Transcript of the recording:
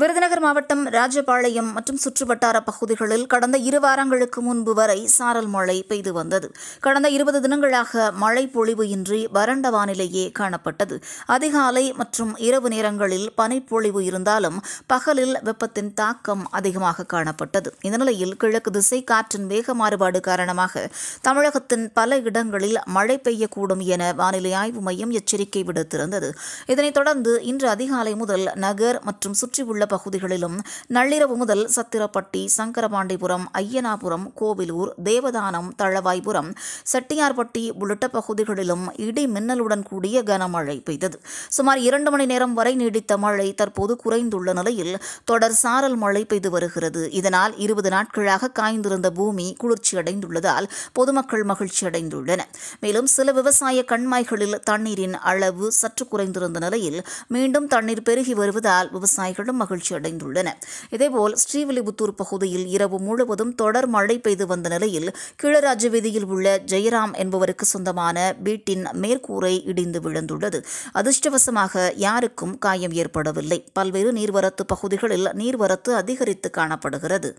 விருதுநகர் மாவட்டம் ராஜபாளையம் மற்றும் சுற்றுவட்டார பகுதிகளில் கடந்த இரு வாரங்களுக்கு முன்பு வரை சாரல் மழை பெய்து வந்தது கடந்த இருபது தினங்களாக மழை பொழிவு இன்றி வறண்ட வானிலையே காணப்பட்டது அதிகாலை மற்றும் இரவு நேரங்களில் பனிப்பொழிவு இருந்தாலும் பகலில் வெப்பத்தின் தாக்கம் அதிகமாக காணப்பட்டது இந்த நிலையில் கிழக்கு திசை காற்றின் வேக மாறுபாடு காரணமாக தமிழகத்தின் பல இடங்களில் மழை பெய்யக்கூடும் என வானிலை ஆய்வு மையம் எச்சரிக்கை விடுத்திருந்தது இதனைத் தொடர்ந்து இன்று அதிகாலை முதல் நகர் மற்றும் சுற்றியுள்ள உள்ள பகுதிகளிலும் நள்ளிரவு முதல் சத்திரப்பட்டி சங்கரபாண்டிபுரம் ஐயனாபுரம் கோவிலூர் தேவதானம் தளவாய்புரம் செட்டியார்பட்டி உள்ளிட்ட பகுதிகளிலும் இடி மின்னலுடன் கூடிய கனமழை பெய்தது சுமார் இரண்டு மணி நேரம் வரை நீடித்த மழை தற்போது குறைந்துள்ள நிலையில் தொடர் சாரல் மழை பெய்து வருகிறது இதனால் இருபது நாட்களாக காய்ந்திருந்த பூமி குளிர்ச்சியடைந்துள்ளதால் பொதுமக்கள் மகிழ்ச்சி மேலும் சில விவசாய கண்மாய்களில் தண்ணீரின் அளவு சற்று குறைந்திருந்த நிலையில் மீண்டும் தண்ணீர் பெருகி வருவதால் விவசாயிகளும் மகிழ்ச்சி அடைந்துள்ளன இதேபோல் ஸ்ரீவில்லிபுத்தூர் பகுதியில் இரவு முழுவதும் தொடர் மழை பெய்து வந்த நிலையில் கீழராஜ வீதியில் உள்ள ஜெயராம் என்பவருக்கு சொந்தமான வீட்டின் மேற்கூரை இடிந்து விழுந்துள்ளது அதிர்ஷ்டவசமாக யாருக்கும் காயம் ஏற்படவில்லை பல்வேறு நீர்வரத்து பகுதிகளில் நீர்வரத்து அதிகரித்து காணப்படுகிறது